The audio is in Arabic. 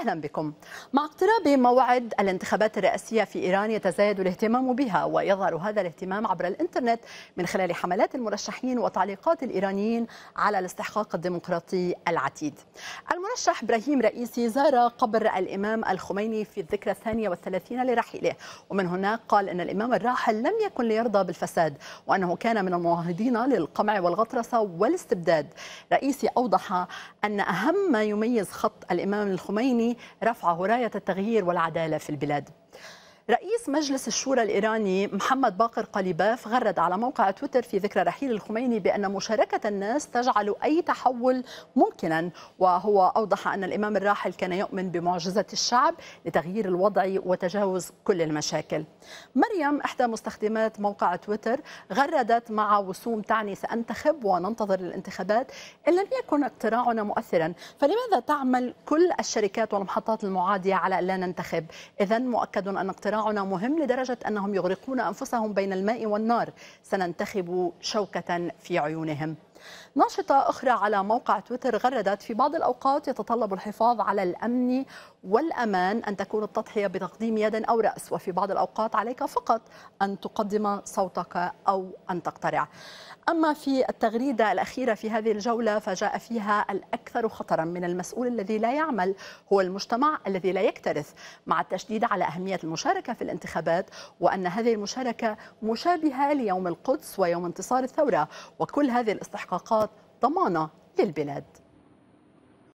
أهلا بكم مع اقتراب موعد الانتخابات الرئاسية في إيران يتزايد الاهتمام بها ويظهر هذا الاهتمام عبر الإنترنت من خلال حملات المرشحين وتعليقات الإيرانيين على الاستحقاق الديمقراطي العتيد المرشح إبراهيم رئيسي زار قبر الإمام الخميني في الذكرى الثانية والثلاثين لرحيله ومن هناك قال أن الإمام الراحل لم يكن ليرضى بالفساد وأنه كان من المناهضين للقمع والغطرسة والاستبداد رئيسي أوضح أن أهم ما يميز خط الإمام الخميني رفع راية التغيير والعدالة في البلاد رئيس مجلس الشورى الإيراني محمد باقر قليباف غرد على موقع تويتر في ذكرى رحيل الخميني بأن مشاركة الناس تجعل أي تحول ممكنا وهو أوضح أن الإمام الراحل كان يؤمن بمعجزة الشعب لتغيير الوضع وتجاوز كل المشاكل مريم إحدى مستخدمات موقع تويتر غردت مع وسوم تعني سأنتخب وننتظر الانتخابات إن لم يكن اقتراعنا مؤثرا فلماذا تعمل كل الشركات والمحطات المعادية على أن لا ننتخب إذا مؤكد أن اقتراع صراعنا مهم لدرجة أنهم يغرقون أنفسهم بين الماء والنار سننتخب شوكة في عيونهم ناشطة أخرى على موقع تويتر غردت في بعض الأوقات يتطلب الحفاظ على الأمن والأمان أن تكون التضحية بتقديم يد أو رأس وفي بعض الأوقات عليك فقط أن تقدم صوتك أو أن تقترع أما في التغريدة الأخيرة في هذه الجولة فجاء فيها الأكثر خطرا من المسؤول الذي لا يعمل هو المجتمع الذي لا يكترث مع التشديد على أهمية المشاركة في الانتخابات وأن هذه المشاركة مشابهة ليوم القدس ويوم انتصار الثورة وكل هذه الاستحقاقات واستحقاقات ضمانه للبلاد